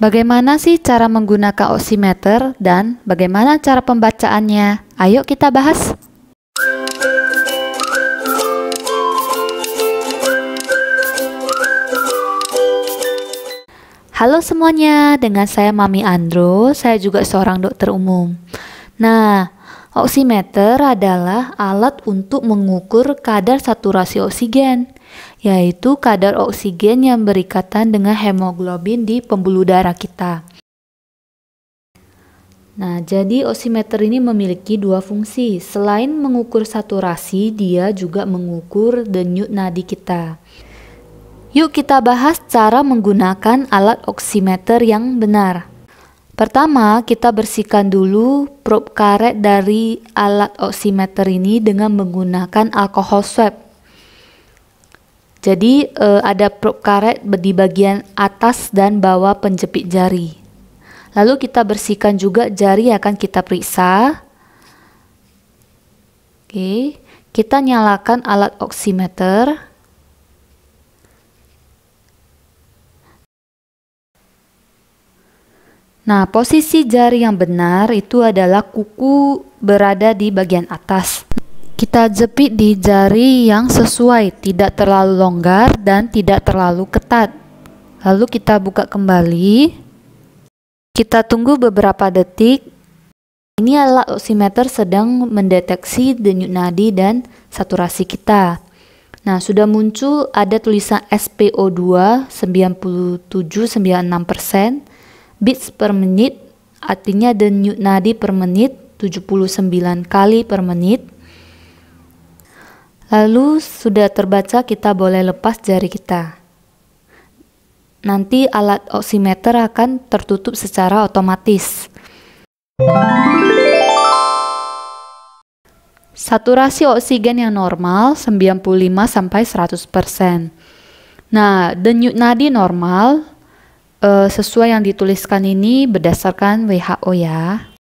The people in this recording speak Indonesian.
Bagaimana sih cara menggunakan oximeter dan bagaimana cara pembacaannya? Ayo kita bahas. Halo semuanya, dengan saya Mami Andro, saya juga seorang dokter umum. Nah, oximeter adalah alat untuk mengukur kadar saturasi oksigen yaitu kadar oksigen yang berikatan dengan hemoglobin di pembuluh darah kita. Nah, jadi oximeter ini memiliki dua fungsi. Selain mengukur saturasi, dia juga mengukur denyut nadi kita. Yuk kita bahas cara menggunakan alat oximeter yang benar. Pertama, kita bersihkan dulu probe karet dari alat oximeter ini dengan menggunakan alkohol swab jadi e, ada probe karet di bagian atas dan bawah penjepit jari. Lalu kita bersihkan juga jari yang akan kita periksa. Oke, kita nyalakan alat oximeter. Nah, posisi jari yang benar itu adalah kuku berada di bagian atas. Kita jepit di jari yang sesuai, tidak terlalu longgar dan tidak terlalu ketat. Lalu kita buka kembali. Kita tunggu beberapa detik. Ini adalah oximeter sedang mendeteksi denyut nadi dan saturasi kita. Nah, sudah muncul ada tulisan SPO2 97-96%, bits per menit, artinya denyut nadi per menit 79 kali per menit. Lalu sudah terbaca kita boleh lepas jari kita. Nanti alat oximeter akan tertutup secara otomatis. Saturasi oksigen yang normal 95 sampai 100%. Nah, denyut nadi normal eh, sesuai yang dituliskan ini berdasarkan WHO ya.